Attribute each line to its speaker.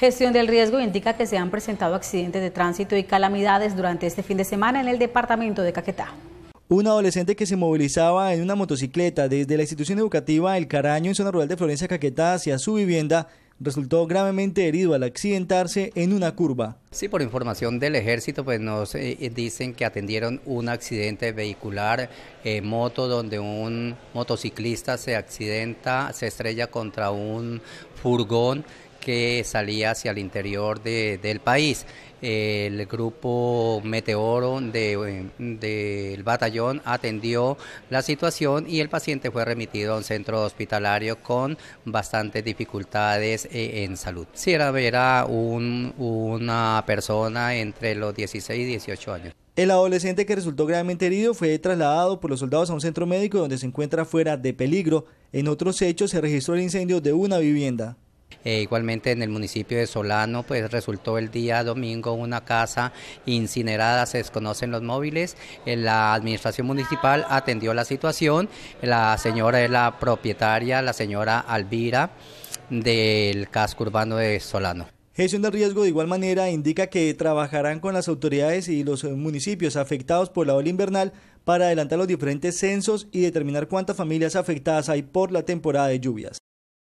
Speaker 1: Gestión del riesgo indica que se han presentado accidentes de tránsito y calamidades durante este fin de semana en el departamento de Caquetá.
Speaker 2: Un adolescente que se movilizaba en una motocicleta desde la institución educativa El Caraño en zona rural de Florencia Caquetá hacia su vivienda resultó gravemente herido al accidentarse en una curva. Sí, por información del
Speaker 1: ejército, pues nos eh, eh, dicen que atendieron un accidente vehicular eh, moto donde un motociclista se accidenta, se estrella contra un furgón que salía hacia el interior del país. El grupo Meteoro eh, del batallón atendió la situación y el paciente fue remitido a un centro hospitalario con bastantes dificultades eh, en salud. Si era, una persona entre los 16 y 18 años.
Speaker 2: El adolescente que resultó gravemente herido fue trasladado por los soldados a un centro médico donde se encuentra fuera de peligro. En otros hechos se registró el incendio de una vivienda.
Speaker 1: Eh, igualmente en el municipio de Solano, pues resultó el día domingo una casa incinerada, se desconocen los móviles. Eh, la administración municipal atendió la situación. La señora es la propietaria, la señora Alvira, del casco urbano de Solano.
Speaker 2: Gestión de riesgo de igual manera indica que trabajarán con las autoridades y los municipios afectados por la ola invernal para adelantar los diferentes censos y determinar cuántas familias afectadas hay por la temporada de lluvias.